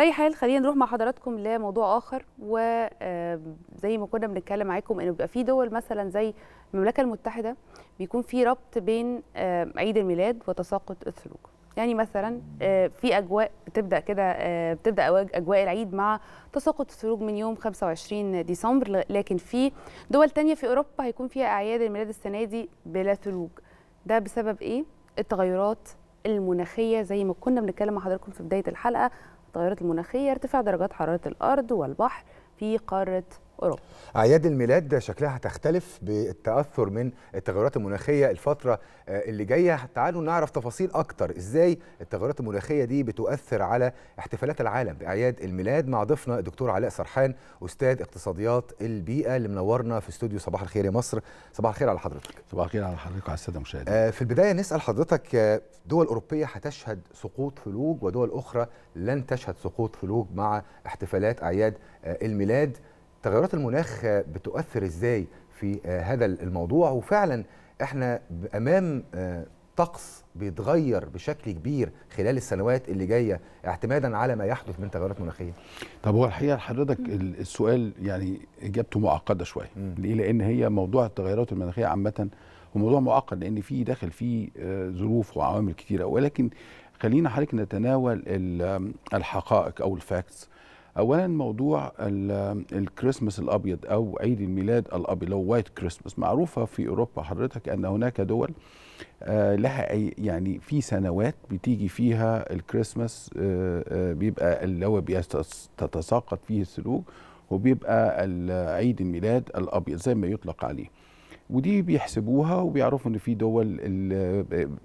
على اي حال خلينا نروح مع حضراتكم لموضوع اخر وزي ما كنا بنتكلم معاكم انه بيبقى في دول مثلا زي المملكه المتحده بيكون في ربط بين عيد الميلاد وتساقط الثلوج يعني مثلا آه، في اجواء بتبدا كده آه، بتبدا اجواء العيد مع تساقط الثلوج من يوم 25 ديسمبر لكن في دول تانية في اوروبا هيكون فيها اعياد الميلاد السنه دي بلا ثلوج ده بسبب ايه التغيرات المناخيه زي ما كنا بنتكلم مع حضراتكم في بدايه الحلقه التغيرات المناخية ارتفاع درجات حرارة الأرض والبحر في قارة اوروبا اعياد الميلاد شكلها هتختلف بالتاثر من التغيرات المناخيه الفتره آه، اللي جايه تعالوا نعرف تفاصيل اكتر ازاي التغيرات المناخيه دي بتؤثر على احتفالات العالم باعياد الميلاد مع ضيفنا الدكتور علاء سرحان استاذ اقتصاديات البيئه اللي منورنا في استوديو صباح الخير يا مصر صباح الخير على حضرتك صباح الخير على حضرتك وعلى الساده المشاهدين آه، في البدايه نسال حضرتك آه، دول اوروبيه هتشهد سقوط ثلوج ودول اخرى لن تشهد سقوط ثلوج مع احتفالات اعياد الميلاد تغيرات المناخ بتؤثر ازاي في هذا الموضوع وفعلا احنا امام طقس بيتغير بشكل كبير خلال السنوات اللي جايه اعتمادا على ما يحدث من تغيرات مناخيه. طب هو الحقيقه حضرتك السؤال يعني اجابته معقده شويه، ليه؟ لان هي موضوع التغيرات المناخيه عامه هو موضوع معقد لان في داخل فيه آه، ظروف وعوامل كثيره ولكن خلينا حضرتك نتناول الحقائق او الفاكتس اولا موضوع الكريسماس الابيض او عيد الميلاد الابيض او وايت كريسماس معروفه في اوروبا حضرتك ان هناك دول آه، لها يعني في سنوات بتيجي فيها الكريسماس آه، آه، بيبقى اللي هو تتساقط فيه الثلوج وبيبقى عيد الميلاد الابيض زي ما يطلق عليه ودي بيحسبوها وبيعرفوا ان في دول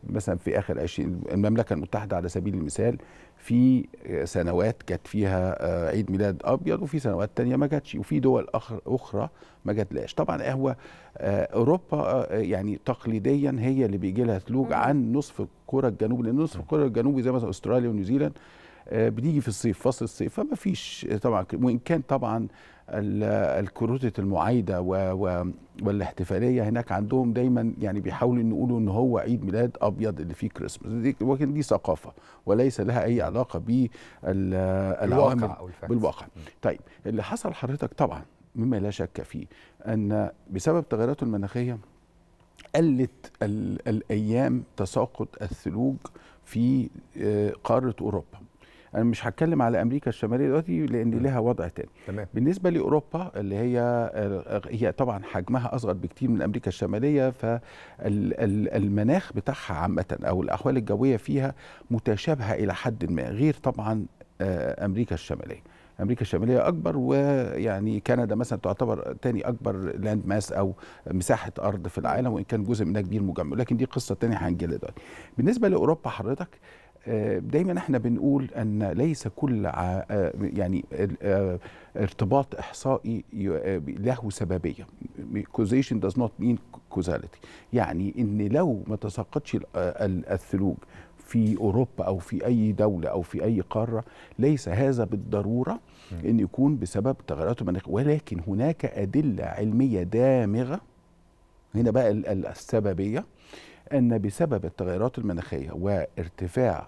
مثلا في اخر 20 المملكه المتحده على سبيل المثال في سنوات كانت فيها آه، عيد ميلاد ابيض وفي سنوات تانية ما جاتش وفي دول اخرى ما جاتلاش طبعا هو آه، اوروبا آه، يعني تقليديا هي اللي بيجي لها ثلوج عن نصف الكره الجنوبي لان نصف الكره الجنوبي زي مثلا استراليا ونيوزيلاند بتيجي في الصيف فصل الصيف فما فيش طبعا وان كان طبعا الكروتة المعايدة والاحتفالية هناك عندهم دايما يعني بيحاولوا ان يقولوا ان هو عيد ميلاد ابيض اللي فيه كريسماس ولكن دي ثقافة وليس لها اي علاقة بالعوامل بالواقع, بالواقع. طيب اللي حصل حضرتك طبعا مما لا شك فيه ان بسبب تغيرات المناخية قلت الايام تساقط الثلوج في آه، قارة اوروبا انا مش هتكلم على امريكا الشماليه دلوقتي لان لها وضع تاني تمام. بالنسبه لاوروبا اللي هي هي طبعا حجمها اصغر بكتير من امريكا الشماليه فالمناخ بتاعها عامه او الاحوال الجويه فيها متشابهه الى حد ما غير طبعا آه، امريكا الشماليه امريكا الشماليه اكبر ويعني كندا مثلا تعتبر تاني اكبر لاند ماس او مساحه ارض في العالم وان كان جزء منها كبير مجمد لكن دي قصه تانية هنجيلها دلوقتي بالنسبه لاوروبا حضرتك آه، دايما احنا بنقول ان ليس كل ع... آه، يعني آه، ارتباط احصائي له سببيه كوزيشن داز نوت مين كوزاليتي يعني ان لو ما تساقطش الثلوج في اوروبا او في اي دوله او في اي قاره ليس هذا بالضروره ان يكون بسبب تغيرات المناخ ولكن هناك ادله علميه دامغه هنا بقى السببيه أن بسبب التغيرات المناخية وارتفاع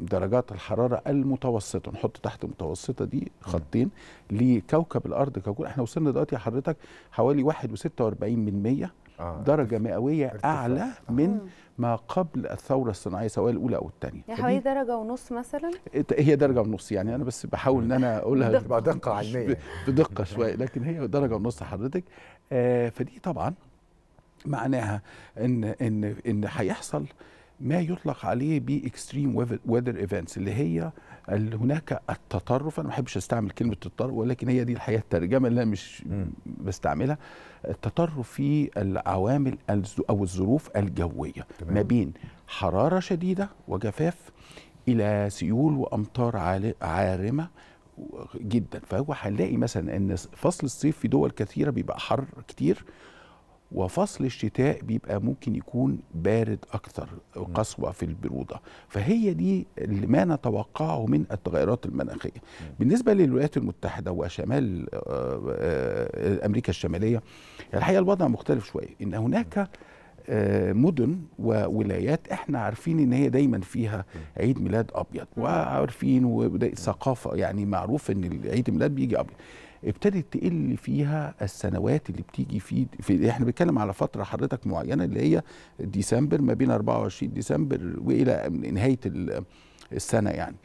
درجات الحرارة المتوسطة نحط تحت المتوسطة دي خطين لكوكب الأرض ككل احنا وصلنا دلوقتي حضرتك حوالي 1.46% مية آه، درجة مئوية أعلى آه. من ما قبل الثورة الصناعية سواء الأولى أو الثانية يعني حوالي درجة ونص مثلا؟ هي درجة ونص يعني أنا بس بحاول إن أنا أقولها بدقة علمية بدقة شوية لكن هي درجة ونص حضرتك آه، فدي طبعا معناها ان ان ان هيحصل ما يطلق عليه باكستريم ويذر ايفنتس اللي هي اللي هناك التطرف انا ما بحبش استعمل كلمه التطرف ولكن هي دي الحقيقه الترجمه اللي انا مش بستعملها التطرف في العوامل او الظروف الجويه ما بين حراره شديده وجفاف الى سيول وامطار عارمه جدا فهو هنلاقي مثلا ان فصل الصيف في دول كثيره بيبقى حر كتير وفصل الشتاء بيبقى ممكن يكون بارد اكتر قسوه في البروده فهي دي اللي ما نتوقعه من التغيرات المناخيه بالنسبه للولايات المتحده وشمال آه، آه، امريكا الشماليه الحقيقه الوضع مختلف شويه ان هناك آه، مدن وولايات احنا عارفين ان هي دايما فيها عيد ميلاد ابيض وعارفين وثقافه يعني معروف ان عيد الميلاد بيجي ابيض ابتدت تقل فيها السنوات اللي بتيجي في, في احنا بنتكلم على فتره حضرتك معينه اللي هي ديسمبر ما بين 24 ديسمبر والى نهايه السنه يعني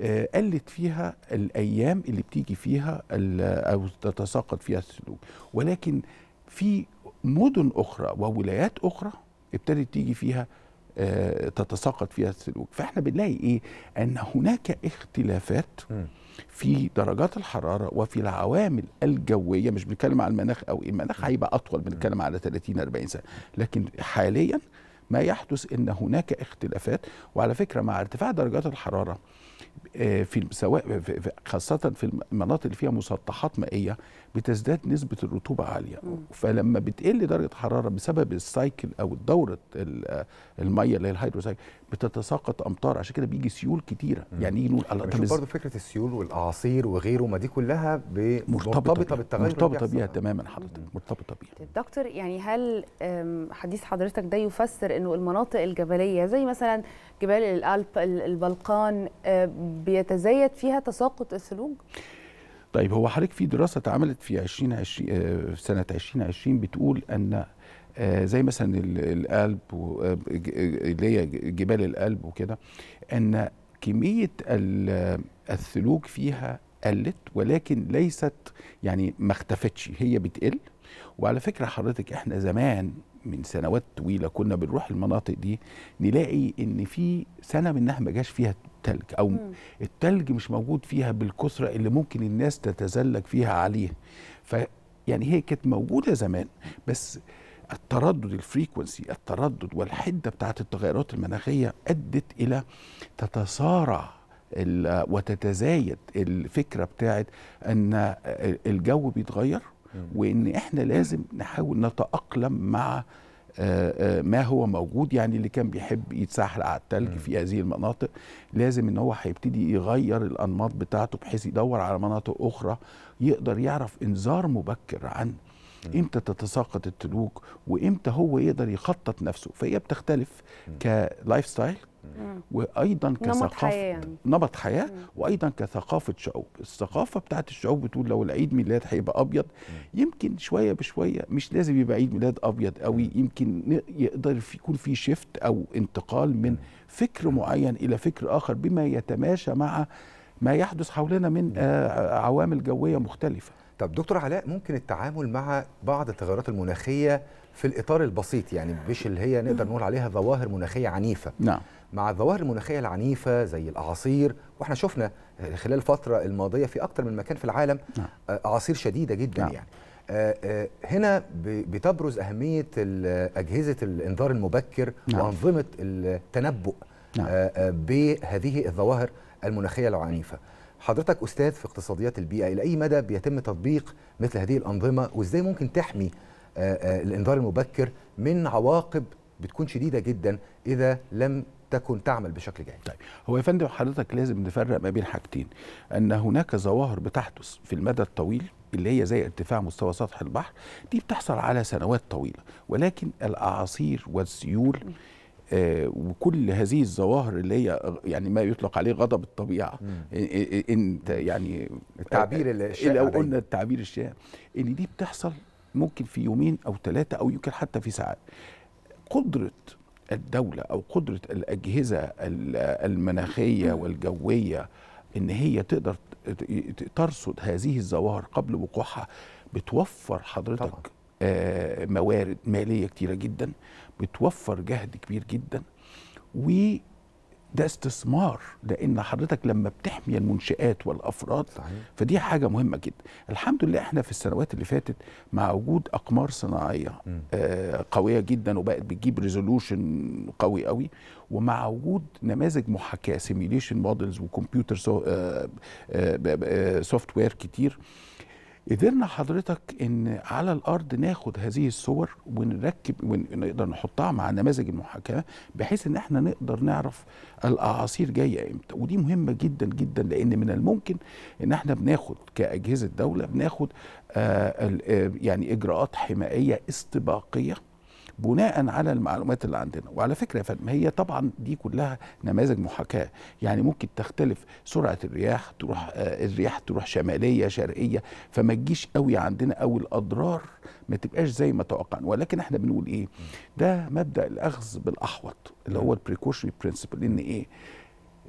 آه، قلت فيها الايام اللي بتيجي فيها او تتساقط فيها السلوك ولكن في مدن اخرى وولايات اخرى ابتدت تيجي فيها آه، تتساقط فيها السلوك فاحنا بنلاقي ايه ان هناك اختلافات م. في درجات الحراره وفي العوامل الجويه مش بنتكلم على المناخ او المناخ هيبقى اطول بنتكلم على 30 40 سنه لكن حاليا ما يحدث ان هناك اختلافات وعلى فكره مع ارتفاع درجات الحراره آه، في سواء خاصه في المناطق اللي فيها مسطحات مائيه بتزداد نسبه الرطوبه عاليه فلما بتقل درجه حراره بسبب السايكل او دوره الميه اللي هي الهيدروسايكل بتتساقط امطار عشان كده بيجي سيول كتيره يعني يجي إيه نقول برضه فكره السيول والاعاصير وغيره ما دي كلها مرتبطه بالتغير مرتبطه بيها تماما حضرتك مرتبطه بيها طيب، دكتور يعني هل حديث حضرتك ده يفسر انه المناطق الجبليه زي مثلا جبال الالب البلقان آه، بيتزايد فيها تساقط الثلوج طيب هو حضرتك في دراسه اتعملت في 2020 آه، في سنه 2020 بتقول ان آه، زي مثلا القلب آه، اللي هي جبال القلب وكده ان كميه الثلوج فيها قلت ولكن ليست يعني ما اختفتش هي بتقل وعلى فكرة حضرتك احنا زمان من سنوات طويلة كنا بنروح المناطق دي نلاقي ان في سنة منها ما جاش فيها التلج او التلج مش موجود فيها بالكثرة اللي ممكن الناس تتزلج فيها عليه ف يعني هي كانت موجودة زمان بس التردد الفريكونسي التردد والحدة بتاعت التغيرات المناخية أدت إلى تتصارع وتتزايد الفكرة بتاعت أن الجو بيتغير وان احنا لازم نحاول نتاقلم مع آه، آه، ما هو موجود يعني اللي كان بيحب يتسحل على التلج في هذه المناطق لازم ان هو هيبتدي يغير الانماط بتاعته بحيث يدور على مناطق اخرى يقدر يعرف انذار مبكر عن امتى تتساقط التلوج وامتى هو يقدر يخطط نفسه فهي بتختلف كلايف ستايل وايضا كثقافه نمط حياه, يعني. نمط حياة مم. وايضا كثقافه شعوب الثقافه بتاعت الشعوب بتقول لو العيد ميلاد هيبقى ابيض مم. يمكن شويه بشويه مش لازم يبقى عيد ميلاد ابيض قوي يمكن يقدر يكون في شيفت او انتقال من فكر معين الى فكر اخر بما يتماشى مع ما يحدث حولنا من آه، عوامل جويه مختلفه طب دكتور علاء ممكن التعامل مع بعض التغيرات المناخيه في الاطار البسيط يعني مش اللي هي نقدر نقول عليها ظواهر مناخيه عنيفه نعم مع الظواهر المناخيه العنيفه زي الاعاصير واحنا شفنا خلال الفتره الماضيه في اكتر من مكان في العالم نعم. آه، اعاصير شديده جدا نعم. يعني آه، آه، هنا بتبرز اهميه اجهزه الانذار المبكر نعم. وانظمه التنبؤ نعم. بهذه الظواهر المناخيه العنيفه حضرتك استاذ في اقتصاديات البيئه الى اي مدى بيتم تطبيق مثل هذه الانظمه وازاي ممكن تحمي آه، آه، الانذار المبكر من عواقب بتكون شديده جدا اذا لم تكن تعمل بشكل جيد. طيب هو يا فندم حضرتك لازم نفرق ما بين حاجتين ان هناك ظواهر بتحدث في المدى الطويل اللي هي زي ارتفاع مستوى سطح البحر دي بتحصل على سنوات طويله ولكن الاعاصير والسيول آه وكل هذه الظواهر اللي هي يعني ما يطلق عليه غضب الطبيعه انت يعني التعبير الشائع لو قلنا التعبير الشائع ان دي بتحصل ممكن في يومين او ثلاثه او يمكن حتى في ساعات قدره الدوله او قدره الاجهزه المناخيه والجويه ان هي تقدر ترصد هذه الظواهر قبل وقوعها بتوفر حضرتك طبعا. آه، موارد ماليه كتيره جدا بتوفر جهد كبير جدا و ده استثمار لان حضرتك لما بتحمي المنشآت والافراد صحيح. فدي حاجه مهمه جدا الحمد لله احنا في السنوات اللي فاتت مع وجود اقمار صناعيه آه قويه جدا وبقت بتجيب ريزولوشن قوي قوي ومع وجود نماذج محاكاه سيميليشن مودلز وكمبيوتر سوفت وير آه، آه، آه، كتير قدرنا حضرتك ان على الارض ناخد هذه الصور ونركب ونقدر نحطها مع نماذج المحاكاه بحيث ان احنا نقدر نعرف الاعاصير جايه امتى ودي مهمه جدا جدا لان من الممكن ان احنا بناخد كاجهزه دوله بناخد آه، آه، يعني اجراءات حمائيه استباقيه بناء على المعلومات اللي عندنا وعلى فكره يا فندم هي طبعا دي كلها نماذج محاكاه يعني ممكن تختلف سرعه الرياح تروح آه، الرياح تروح شماليه شرقيه فما تجيش قوي عندنا او الاضرار ما تبقاش زي ما توقعنا ولكن احنا بنقول ايه ده مبدا الاخذ بالاحوط اللي هو البريكوشن برنسبل ان ايه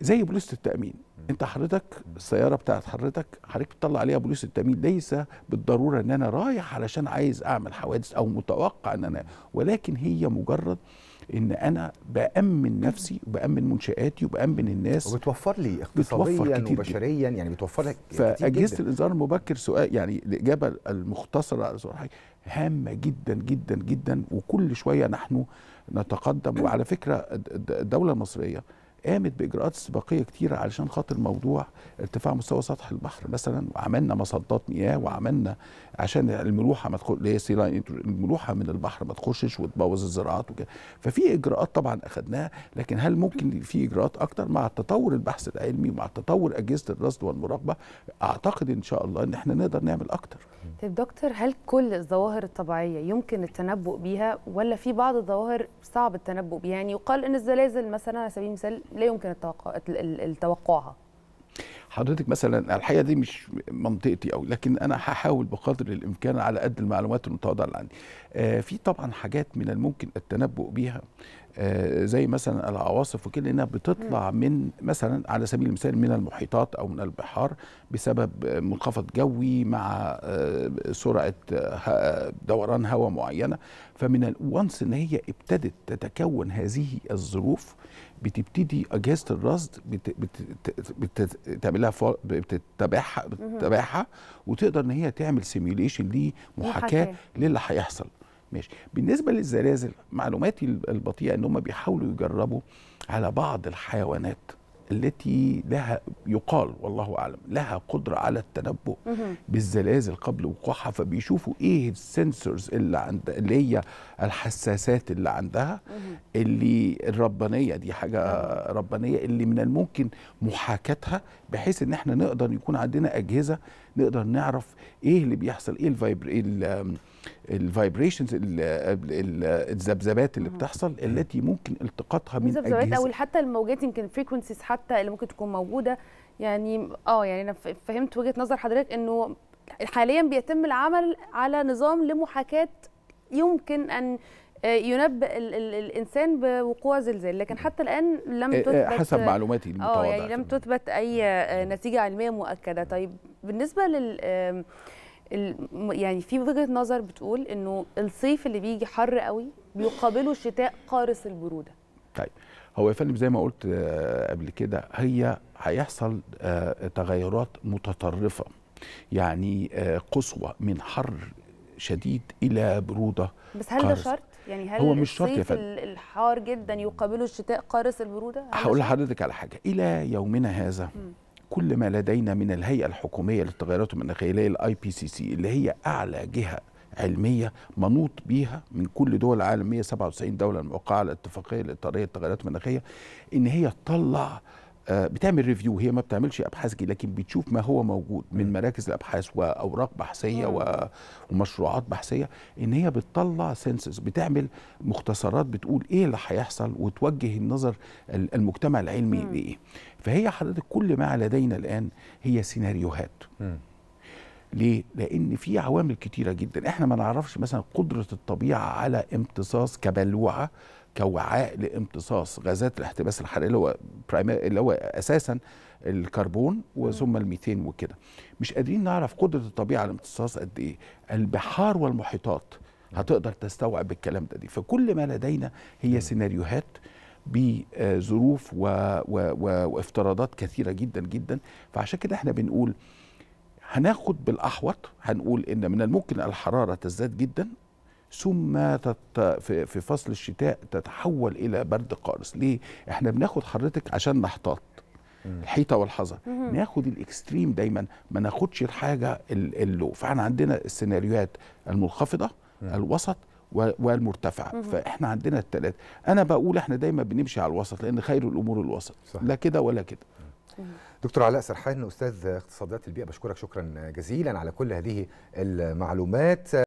زي بوليس التامين انت حضرتك السياره بتاعت حضرتك حضرتك بتطلع عليها بوليس التامين ليس بالضروره ان انا رايح علشان عايز اعمل حوادث او متوقع ان انا ولكن هي مجرد ان انا بامن نفسي وبامن منشاتي وبامن الناس وبتوفر لي اقتصاديا وبشريا يعني بتوفر لك فاجهزه الانذار المبكر سؤال يعني الاجابه المختصره على سؤال هامه جدا جدا جدا وكل شويه نحن نتقدم وعلى فكره الدوله المصريه قامت باجراءات استباقيه كتيره علشان خاطر موضوع ارتفاع مستوى سطح البحر مثلا وعملنا مصدات مياه وعملنا عشان الملوحه ما اللي يعني الملوحه من البحر ما تخشش وتبوظ الزراعات وكده ففي اجراءات طبعا اخذناها لكن هل ممكن في اجراءات اكتر مع تطور البحث العلمي ومع تطور اجهزه الرصد والمراقبه اعتقد ان شاء الله ان احنا نقدر نعمل اكتر طيب دكتور هل كل الظواهر الطبيعيه يمكن التنبؤ بيها ولا في بعض الظواهر صعب التنبؤ بيها يعني يقال ان الزلازل مثلا على سبيل المثال لا يمكن التوقع توقعها حضرتك مثلا الحقيقه دي مش منطقتي قوي لكن انا هحاول بقدر الامكان على قد المعلومات المتواضعه اللي عندي. آه في طبعا حاجات من الممكن التنبؤ بيها آه، زي مثلا العواصف وكده انها بتطلع من مثلا على سبيل المثال من المحيطات او من البحار بسبب منخفض جوي مع آه، سرعه آه، دوران هواء معينه فمن وانس ان هي ابتدت تتكون هذه الظروف بتبتدي اجهزه الرصد بتعملها بتتابعها بتتابعها وتقدر ان هي تعمل سيميوليشن لمحاكاه للي هيحصل ماشي بالنسبه للزلازل معلوماتي البطيئه ان هم بيحاولوا يجربوا على بعض الحيوانات التي لها يقال والله اعلم لها قدره على التنبؤ بالزلازل قبل وقوعها فبيشوفوا ايه السنسورز اللي عند اللي هي الحساسات اللي عندها اللي الربانيه دي حاجه ربانيه اللي من الممكن محاكاتها بحيث ان احنا نقدر يكون عندنا اجهزه نقدر نعرف ايه اللي بيحصل ايه الفايبريشنز إيه الذبذبات اللي بتحصل التي ممكن التقاطها من اجهزه او حتى الموجات يمكن فريكونسيز حتى اللي ممكن تكون موجوده يعني اه يعني انا فهمت وجهه نظر حضرتك انه حاليا بيتم العمل على نظام لمحاكاه يمكن ان آه، ينبئ الانسان بوقوع زلزال لكن حتى الان لم إيه، إيه، تثبت حسب آه، معلوماتي المتواضعه اه يعني لم تثبت اي آه، نتيجه علميه مؤكده طيب بالنسبه لل يعني في وجهه نظر بتقول انه الصيف اللي بيجي حر قوي بيقابله شتاء قارس البروده طيب هو يا فندم زي ما قلت قبل كده هي هيحصل تغيرات متطرفه يعني قصوى من حر شديد الى بروده بس هل ده شرط يعني هل هو مش شرط يا الحار جدا يقابله الشتاء قارس البروده هقول لحضرتك على حاجه الى يومنا هذا م. كل ما لدينا من الهيئه الحكوميه للتغيرات المناخيه الاي بي سي سي اللي هي اعلى جهه علميه منوط بيها من كل دول العالم 197 دوله الموقعه على الاتفاقيه الاطاريه للتغيرات المناخيه ان هي تطلع آه، بتعمل ريفيو هي ما بتعملش ابحاث لكن بتشوف ما هو موجود من مراكز الابحاث واوراق بحثيه ومشروعات بحثيه ان هي بتطلع سنسس بتعمل مختصرات بتقول ايه اللي هيحصل وتوجه النظر المجتمع العلمي لايه فهي حضرتك كل ما لدينا الان هي سيناريوهات ليه؟ لأن في عوامل كتيرة جدا، إحنا ما نعرفش مثلا قدرة الطبيعة على امتصاص كبلوعة كوعاء لامتصاص غازات الاحتباس الحراري اللي هو اللي هو اساسا الكربون وثم ال 200 وكده مش قادرين نعرف قدره الطبيعه على امتصاص قد ايه البحار والمحيطات هتقدر تستوعب الكلام ده دي فكل ما لدينا هي سيناريوهات بظروف و... و... و... وافتراضات كثيره جدا جدا فعشان كده احنا بنقول هناخد بالاحوط هنقول ان من الممكن الحراره تزداد جدا ثم في فصل الشتاء تتحول الى برد قارس ليه احنا بناخد حضرتك عشان نحتاط الحيطه والحذر ناخد الاكستريم دايما ما ناخدش الحاجه اللو فاحنا عندنا السيناريوهات المنخفضه الوسط والمرتفعه فاحنا عندنا الثلاثه انا بقول احنا دايما بنمشي على الوسط لان خير الامور الوسط صح. لا كده ولا كده دكتور علاء سرحان استاذ اقتصاديات البيئه بشكرك شكرا جزيلا على كل هذه المعلومات